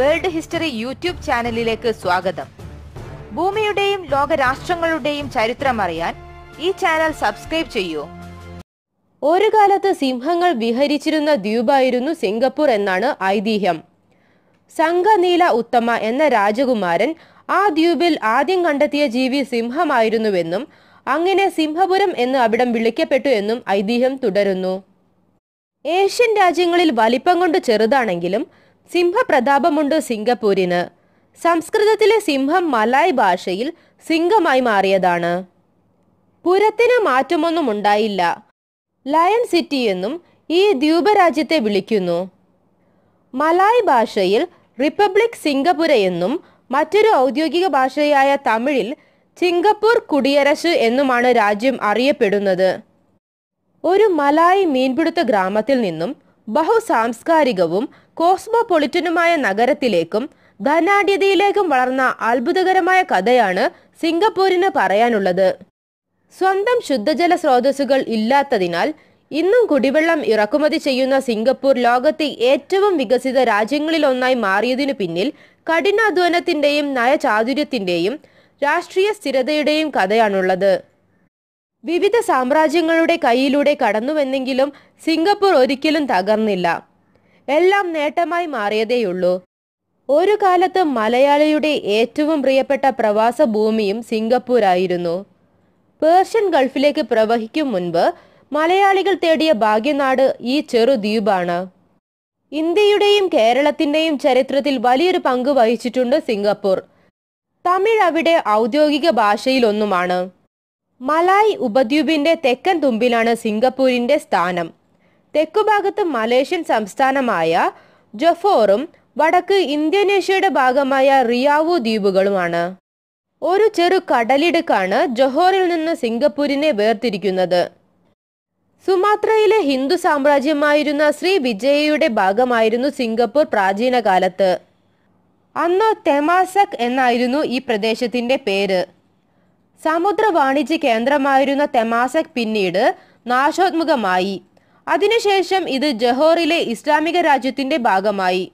world history YouTube ചാനലിലേക്ക് സ്വാഗതം ഭൂമിയുടെയും ലോക രാഷ്ട്രങ്ങളുടെയും ചരിത്രം അറിയാൻ ഈ ചാനൽ സബ്സ്ക്രൈബ് ചെയ്യൂ ഒരു കാലത്ത് സിംഹങ്ങൾ വിഹരിച്ചിരുന്ന ദ്വീപായിരുന്നു സിംഗപ്പൂർ എന്നാണ് ഐതിഹ്യം സംഘനീല ഉത്തമ എന്ന രാജകുമാരൻ ആ ദ്വീപിൽ ആദ്യം കണ്ടെത്തിയ ജീവി സിംഹമായിരുന്നുവെന്നും അങ്ങനെ സിംഹപുരം എന്ന് അവിടം വിളിക്കപ്പെട്ടു എന്നും ഐതിഹ്യം തുടരുന്നു ഏഷ്യൻ രാജ്യങ്ങളിൽ വലിപ്പം കൊണ്ട് ചെറുതാണെങ്കിലും സിംഹപ്രതാപമുണ്ട് സിംഗപ്പൂരിന് സംസ്കൃതത്തിലെ സിംഹം മലായ് ഭാഷയിൽ സിംഗമായി മാറിയതാണ് പുരത്തിന് മാറ്റമൊന്നും ഉണ്ടായില്ല ലയൺ സിറ്റി എന്നും ഈ ദ്വീപരാജ്യത്തെ വിളിക്കുന്നു മലായ് ഭാഷയിൽ റിപ്പബ്ലിക് സിംഗപ്പുര എന്നും മറ്റൊരു ഔദ്യോഗിക ഭാഷയായ തമിഴിൽ സിംഗപ്പൂർ കുടിയരശ് എന്നുമാണ് രാജ്യം അറിയപ്പെടുന്നത് ഒരു മലായ് മീൻപിടുത്ത ഗ്രാമത്തിൽ നിന്നും ബഹുസാംസ്കാരികവും കോസ്മോപൊളിറ്റനുമായ നഗരത്തിലേക്കും ധനാഢ്യതയിലേക്കും വളർന്ന അത്ഭുതകരമായ കഥയാണ് സിംഗപ്പൂരിന് പറയാനുള്ളത് സ്വന്തം ശുദ്ധജല സ്രോതസ്സുകൾ ഇല്ലാത്തതിനാൽ ഇന്നും കുടിവെള്ളം ഇറക്കുമതി ചെയ്യുന്ന സിംഗപ്പൂർ ലോകത്തെ ഏറ്റവും വികസിത രാജ്യങ്ങളിലൊന്നായി മാറിയതിനു പിന്നിൽ കഠിനാധ്വാനത്തിന്റെയും നയചാതുര്യത്തിന്റെയും രാഷ്ട്രീയ സ്ഥിരതയുടെയും കഥയാണുള്ളത് വിവിധ സാമ്രാജ്യങ്ങളുടെ കയ്യിലൂടെ കടന്നുവെന്നെങ്കിലും സിംഗപ്പൂർ ഒരിക്കലും തകർന്നില്ല എല്ലാം നേട്ടമായി മാറിയതേയുള്ളൂ ഒരു കാലത്ത് മലയാളിയുടെ ഏറ്റവും പ്രിയപ്പെട്ട പ്രവാസ ഭൂമിയും സിംഗപ്പൂരായിരുന്നു പേർഷ്യൻ ഗൾഫിലേക്ക് പ്രവഹിക്കും മുൻപ് മലയാളികൾ തേടിയ ഭാഗ്യനാട് ഈ ചെറു ദ്വീപാണ് ഇന്ത്യയുടെയും കേരളത്തിന്റെയും ചരിത്രത്തിൽ വലിയൊരു പങ്ക് വഹിച്ചിട്ടുണ്ട് സിംഗപ്പൂർ തമിഴ് അവിടെ ഔദ്യോഗിക ഭാഷയിലൊന്നുമാണ് മലായ് ഉപദ്വീപിന്റെ തെക്കൻ തുമ്പിലാണ് സിംഗപ്പൂരിന്റെ സ്ഥാനം തെക്കുഭാഗത്ത് മലേഷ്യൻ സംസ്ഥാനമായ ജഫോറും വടക്ക് ഇന്തോനേഷ്യയുടെ ഭാഗമായ റിയാവു ദ്വീപുകളുമാണ് ഒരു ചെറു കടലിടുക്കാണ് ജോഹോറിൽ നിന്ന് സിംഗപ്പൂരിനെ വേർതിരിക്കുന്നത് സുമാത്രയിലെ ഹിന്ദു സാമ്രാജ്യമായിരുന്ന ശ്രീ വിജയയുടെ ഭാഗമായിരുന്നു സിംഗപ്പൂർ പ്രാചീന കാലത്ത് അന്ന് തെമാസക് എന്നായിരുന്നു ഈ പ്രദേശത്തിന്റെ പേര് സമുദ്ര വാണിജ്യ കേന്ദ്രമായിരുന്ന തെമാസക് പിന്നീട് നാശോത്മുഖമായി അതിനുശേഷം ഇത് ജഹോറിലെ ഇസ്ലാമിക രാജ്യത്തിന്റെ ഭാഗമായി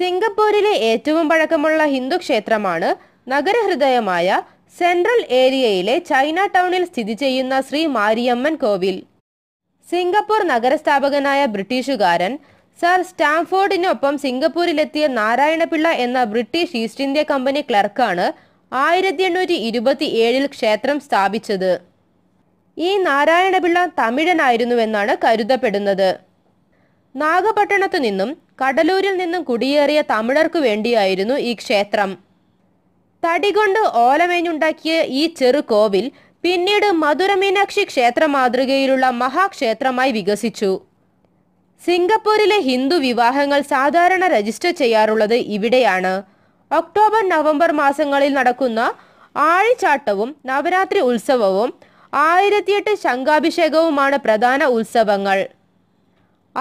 സിംഗപ്പൂരിലെ ഏറ്റവും പഴക്കമുള്ള ഹിന്ദു ക്ഷേത്രമാണ് നഗരഹൃദയമായ സെൻട്രൽ ഏരിയയിലെ ചൈന ടൗണിൽ സ്ഥിതി ചെയ്യുന്ന ശ്രീ മാരിയമ്മൻ കോവിൽ സിംഗപ്പൂർ നഗരസ്ഥാപകനായ ബ്രിട്ടീഷുകാരൻ സർ സ്റ്റാംഫോർഡിനൊപ്പം സിംഗപ്പൂരിലെത്തിയ നാരായണപിള്ള എന്ന ബ്രിട്ടീഷ് ഈസ്റ്റ് ഇന്ത്യ കമ്പനി ക്ലർക്കാണ് ആയിരത്തി എണ്ണൂറ്റി ഇരുപത്തി ഏഴിൽ ക്ഷേത്രം സ്ഥാപിച്ചത് ഈ നാരായണപിള്ള തമിഴനായിരുന്നുവെന്നാണ് കരുതപ്പെടുന്നത് നാഗപട്ടണത്തു നിന്നും കടലൂരിൽ നിന്നും കുടിയേറിയ തമിഴർക്കു വേണ്ടിയായിരുന്നു ഈ ക്ഷേത്രം തടികൊണ്ട് ഓലമേഞ്ഞുണ്ടാക്കിയ ഈ ചെറു കോവിൽ പിന്നീട് മധുരമീനാക്ഷി ക്ഷേത്ര മാതൃകയിലുള്ള മഹാക്ഷേത്രമായി വികസിച്ചു സിംഗപ്പൂരിലെ ഹിന്ദു വിവാഹങ്ങൾ സാധാരണ രജിസ്റ്റർ ചെയ്യാറുള്ളത് ഇവിടെയാണ് ഒക്ടോബർ നവംബർ മാസങ്ങളിൽ നടക്കുന്ന ആഴിച്ചാട്ടവും നവരാത്രി ഉത്സവവും ആയിരത്തിയെട്ട് ശംഖാഭിഷേകവുമാണ് പ്രധാന ഉത്സവങ്ങൾ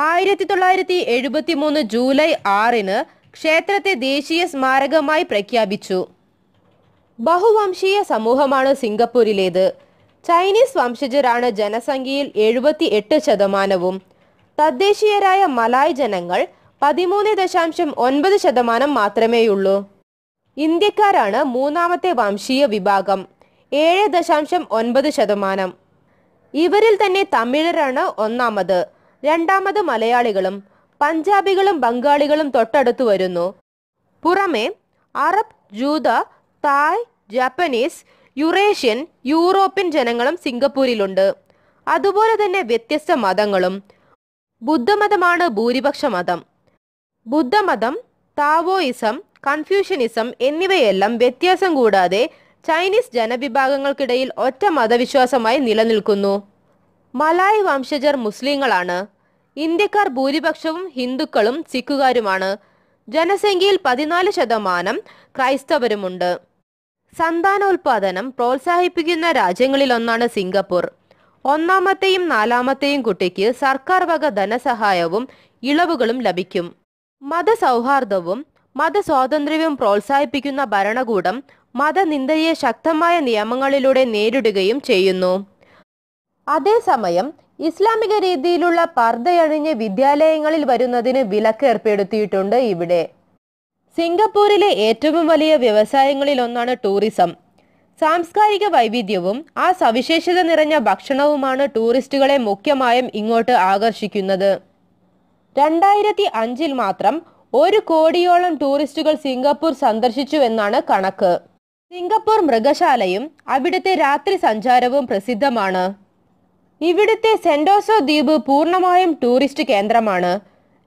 ആയിരത്തി തൊള്ളായിരത്തി എഴുപത്തി മൂന്ന് ജൂലൈ ആറിന് ക്ഷേത്രത്തെ ദേശീയ സ്മാരകമായി പ്രഖ്യാപിച്ചു ബഹുവംശീയ സമൂഹമാണ് സിംഗപ്പൂരിലേത് ചൈനീസ് വംശജരാണ് ജനസംഖ്യയിൽ എഴുപത്തി എട്ട് ശതമാനവും തദ്ദേശീയരായ മലായ് ജനങ്ങൾ പതിമൂന്ന് ദശാംശം ഒൻപത് ശതമാനം മാത്രമേയുള്ളൂ ഇന്ത്യക്കാരാണ് മൂന്നാമത്തെ വംശീയ വിഭാഗം ഏഴ് ദശാംശം ഒൻപത് ശതമാനം ഇവരിൽ തന്നെ തമിഴരാണ് ഒന്നാമത് രണ്ടാമത് മലയാളികളും പഞ്ചാബികളും ബംഗാളികളും തൊട്ടടുത്തു വരുന്നു പുറമെ അറബ് ജൂത തായ് ജാപ്പനീസ് യുറേഷ്യൻ യൂറോപ്യൻ ജനങ്ങളും സിംഗപ്പൂരിലുണ്ട് അതുപോലെ തന്നെ വ്യത്യസ്ത മതങ്ങളും ബുദ്ധമതമാണ് ഭൂരിപക്ഷ മതം ബുദ്ധമതം താവോയിസം കൺഫ്യൂഷനിസം എന്നിവയെല്ലാം വ്യത്യാസം കൂടാതെ ചൈനീസ് ജനവിഭാഗങ്ങൾക്കിടയിൽ ഒറ്റ മതവിശ്വാസമായി നിലനിൽക്കുന്നു മലായ് വംശജർ മുസ്ലിങ്ങളാണ് ഇന്ത്യക്കാർ ഭൂരിപക്ഷവും ഹിന്ദുക്കളും സിഖുകാരുമാണ് ജനസംഖ്യയിൽ പതിനാല് ശതമാനം ക്രൈസ്തവരുമുണ്ട് സന്താനോൽപാദനം പ്രോത്സാഹിപ്പിക്കുന്ന രാജ്യങ്ങളിലൊന്നാണ് സിംഗപ്പൂർ ഒന്നാമത്തെയും നാലാമത്തെയും കുട്ടിക്ക് സർക്കാർ വക ധനസഹായവും ഇളവുകളും ലഭിക്കും മതസൗഹാർദ്ദവും മതസ്വാതന്ത്ര്യവും പ്രോത്സാഹിപ്പിക്കുന്ന ഭരണകൂടം മതനിന്ദയെ ശക്തമായ നിയമങ്ങളിലൂടെ നേരിടുകയും ചെയ്യുന്നു അതേസമയം ഇസ്ലാമിക രീതിയിലുള്ള പർദ്ദയണിഞ്ഞ് വിദ്യാലയങ്ങളിൽ വരുന്നതിന് വിലക്ക് ഏർപ്പെടുത്തിയിട്ടുണ്ട് ഇവിടെ സിംഗപ്പൂരിലെ ഏറ്റവും വലിയ വ്യവസായങ്ങളിൽ ഒന്നാണ് ടൂറിസം സാംസ്കാരിക വൈവിധ്യവും ആ സവിശേഷത നിറഞ്ഞ ഭക്ഷണവുമാണ് ടൂറിസ്റ്റുകളെ മുഖ്യമായും ഇങ്ങോട്ട് ആകർഷിക്കുന്നത് രണ്ടായിരത്തി അഞ്ചിൽ മാത്രം ഒരു കോടിയോളം ടൂറിസ്റ്റുകൾ സിംഗപ്പൂർ സന്ദർശിച്ചുവെന്നാണ് കണക്ക് സിംഗപ്പൂർ മൃഗശാലയും അവിടുത്തെ രാത്രി സഞ്ചാരവും പ്രസിദ്ധമാണ് ഇവിടുത്തെ സെൻഡോസോ ദ്വീപ് പൂർണ്ണമായും ടൂറിസ്റ്റ് കേന്ദ്രമാണ്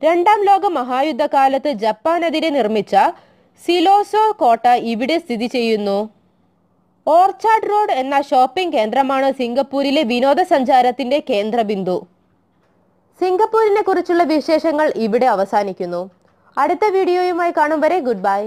രണ്ടാം ലോക മഹായുദ്ധകാലത്ത് ജപ്പാനെതിരെ നിർമ്മിച്ച സിലോസോ കോട്ട ഇവിടെ സ്ഥിതി ചെയ്യുന്നു ഓർച്ചാർഡ് റോഡ് എന്ന ഷോപ്പിംഗ് കേന്ദ്രമാണ് സിംഗപ്പൂരിലെ വിനോദസഞ്ചാരത്തിന്റെ കേന്ദ്രബിന്ദു സിംഗപ്പൂരിനെ കുറിച്ചുള്ള വിശേഷങ്ങൾ ഇവിടെ അവസാനിക്കുന്നു അടുത്ത വീഡിയോയുമായി കാണും വരെ ഗുഡ് ബൈ